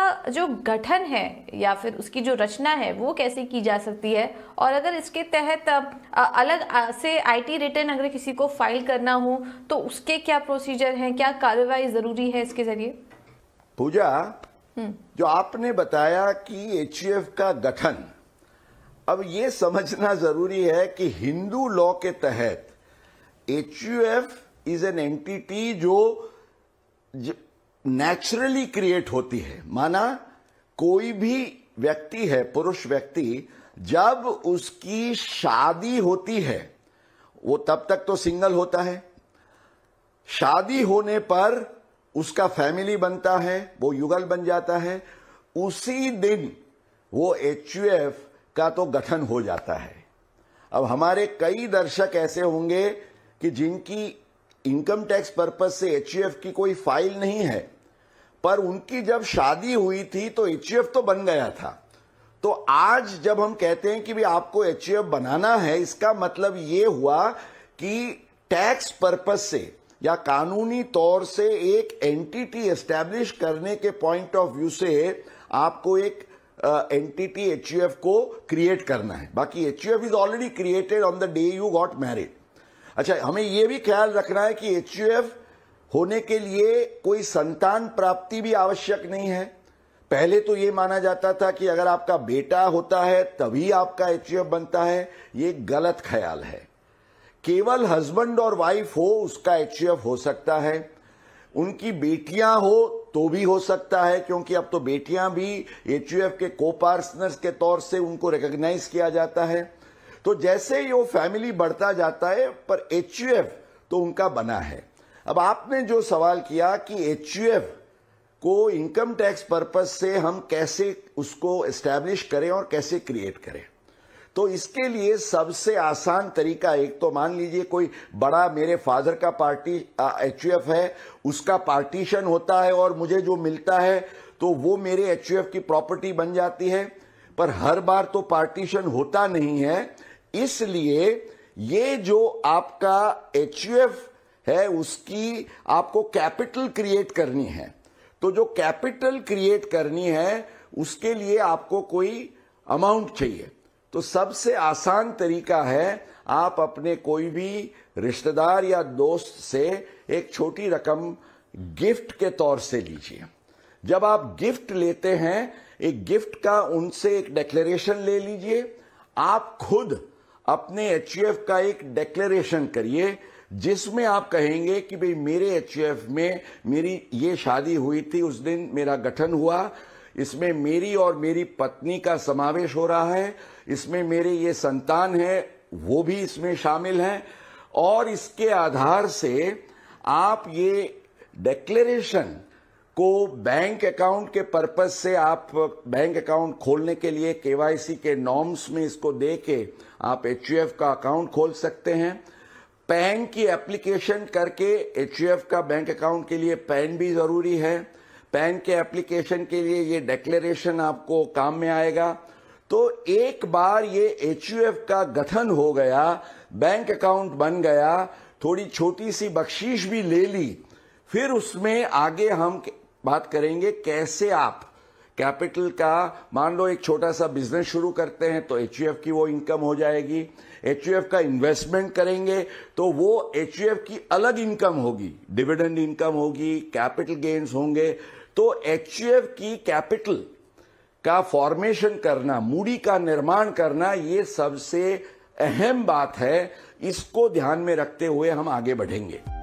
उसका जो गठन है या फिर उसकी जो रचना है वो कैसे की जा सकती है और अगर इसके तहत अलग से आईटी रिटर्न अगर किसी को फाइल करना हो तो उसके क्या प्रोसीजर हैं क्या कार्रवाई ज़रूरी है इसके ज़रिए पूजा हम्म। जो आपने बताया कि एच का गठन अब ये समझना ज़रूरी है कि हिंदू लॉ के तहत एच इज़ एन एंटिटी जो, जो नेचुरली क्रिएट होती है माना कोई भी व्यक्ति है पुरुष व्यक्ति जब उसकी शादी होती है वो तब तक तो सिंगल होता है शादी होने पर उसका फैमिली बनता है वो युगल बन जाता है उसी दिन वो एच का तो गठन हो जाता है अब हमारे कई दर्शक ऐसे होंगे कि जिनकी इनकम टैक्स पर्पज से एच की कोई फाइल नहीं है पर उनकी जब शादी हुई थी तो एच तो बन गया था तो आज जब हम कहते हैं कि भी आपको एच बनाना है इसका मतलब ये हुआ कि टैक्स पर्पज से या कानूनी तौर से एक एंटिटी एस्टेब्लिश करने के पॉइंट ऑफ व्यू से आपको एक एंटिटी एच को क्रिएट करना है बाकी H is already created on the day you got married अच्छा हमें यह भी ख्याल रखना है कि एच होने के लिए कोई संतान प्राप्ति भी आवश्यक नहीं है पहले तो ये माना जाता था कि अगर आपका बेटा होता है तभी आपका एच बनता है ये गलत ख्याल है केवल हस्बैंड और वाइफ हो उसका एच हो सकता है उनकी बेटियां हो तो भी हो सकता है क्योंकि अब तो बेटियां भी एच के को पार्टनर्स के तौर से उनको रिकग्नाइज किया जाता है तो जैसे ही वो फैमिली बढ़ता जाता है पर एच तो उनका बना है अब आपने जो सवाल किया कि एच को इनकम टैक्स पर्पज से हम कैसे उसको एस्टेब्लिश करें और कैसे क्रिएट करें तो इसके लिए सबसे आसान तरीका एक तो मान लीजिए कोई बड़ा मेरे फादर का पार्टी एच है उसका पार्टीशन होता है और मुझे जो मिलता है तो वो मेरे एच की प्रॉपर्टी बन जाती है पर हर बार तो पार्टीशन होता नहीं है इसलिए ये जो आपका एच है उसकी आपको कैपिटल क्रिएट करनी है तो जो कैपिटल क्रिएट करनी है उसके लिए आपको कोई अमाउंट चाहिए तो सबसे आसान तरीका है आप अपने कोई भी रिश्तेदार या दोस्त से एक छोटी रकम गिफ्ट के तौर से लीजिए जब आप गिफ्ट लेते हैं एक गिफ्ट का उनसे एक डेक्लेरेशन ले लीजिए आप खुद अपने एच का एक डेक्लेरेशन करिए जिसमें आप कहेंगे कि भाई मेरे एच में मेरी ये शादी हुई थी उस दिन मेरा गठन हुआ इसमें मेरी और मेरी पत्नी का समावेश हो रहा है इसमें मेरे ये संतान है वो भी इसमें शामिल हैं और इसके आधार से आप ये डेक्लेरेशन को बैंक अकाउंट के पर्पज से आप बैंक अकाउंट खोलने के लिए केवाईसी के नॉर्म्स में इसको दे के आप एच का अकाउंट खोल सकते हैं पैन की एप्लीकेशन करके एच का बैंक अकाउंट के लिए पैन भी ज़रूरी है पैन के एप्लीकेशन के लिए ये डेक्लेरेशन आपको काम में आएगा तो एक बार ये एच का गठन हो गया बैंक अकाउंट बन गया थोड़ी छोटी सी बख्शीश भी ले ली फिर उसमें आगे हम बात करेंगे कैसे आप कैपिटल का मान लो एक छोटा सा बिजनेस शुरू करते हैं तो एच की वो इनकम हो जाएगी एच का इन्वेस्टमेंट करेंगे तो वो एच की अलग इनकम होगी डिविडेंड इनकम होगी कैपिटल गेन्स होंगे तो एच की कैपिटल का फॉर्मेशन करना मूडी का निर्माण करना ये सबसे अहम बात है इसको ध्यान में रखते हुए हम आगे बढ़ेंगे